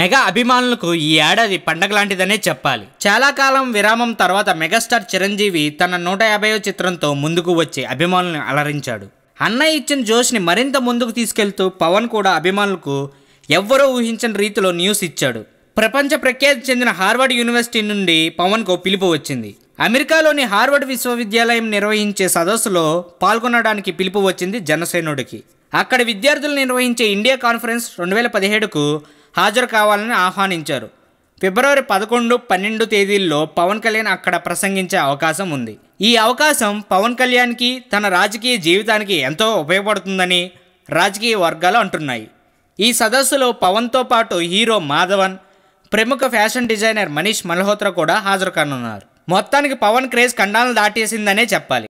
mega అభిమానులకు ఈ ఏడాది పండగ లాంటిదనే చెప్పాలి చాలా కాలం విరామం తర్వాత మెగాస్టార్ చిరంజీవి తన నూట యాభైవ చిత్రంతో ముందుకు వచ్చి అభిమానులను అలరించాడు అన్నయ్య ఇచ్చిన జోష్ని మరింత ముందుకు తీసుకెళ్తూ పవన్ కూడా అభిమానులకు ఎవ్వరూ ఊహించని రీతిలో న్యూస్ ఇచ్చాడు ప్రపంచ ప్రఖ్యాతి చెందిన హార్వర్డ్ యూనివర్సిటీ నుండి పవన్కు పిలుపు వచ్చింది అమెరికాలోని హార్వర్డ్ విశ్వవిద్యాలయం నిర్వహించే సదస్సులో పాల్గొనడానికి పిలుపు వచ్చింది జనసేనుడికి అక్కడ విద్యార్థులు నిర్వహించే ఇండియా కాన్ఫరెన్స్ రెండు వేల పదిహేడుకు హాజరు కావాలని ఆహ్వానించారు ఫిబ్రవరి పదకొండు పన్నెండు తేదీల్లో పవన్ కళ్యాణ్ అక్కడ ప్రసంగించే అవకాశం ఉంది ఈ అవకాశం పవన్ కళ్యాణ్కి తన రాజకీయ జీవితానికి ఎంతో ఉపయోగపడుతుందని రాజకీయ వర్గాలు అంటున్నాయి ఈ సదస్సులో పవన్తో పాటు హీరో మాధవన్ ప్రముఖ ఫ్యాషన్ డిజైనర్ మనీష్ మల్హోత్రా కూడా హాజరు కానున్నారు మొత్తానికి పవన్ క్రేజ్ ఖండాలను దాటేసిందనే చెప్పాలి